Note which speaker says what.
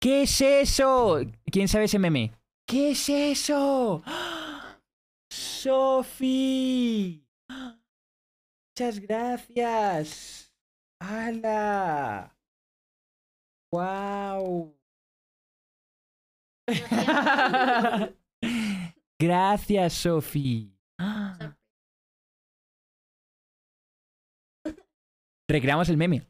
Speaker 1: ¿Qué es eso? ¿Quién sabe ese meme? ¿Qué
Speaker 2: es eso?
Speaker 3: ¡Sofi! Muchas gracias. ¡Hala! ¡Wow! gracias,
Speaker 4: Sofi. Recreamos el meme.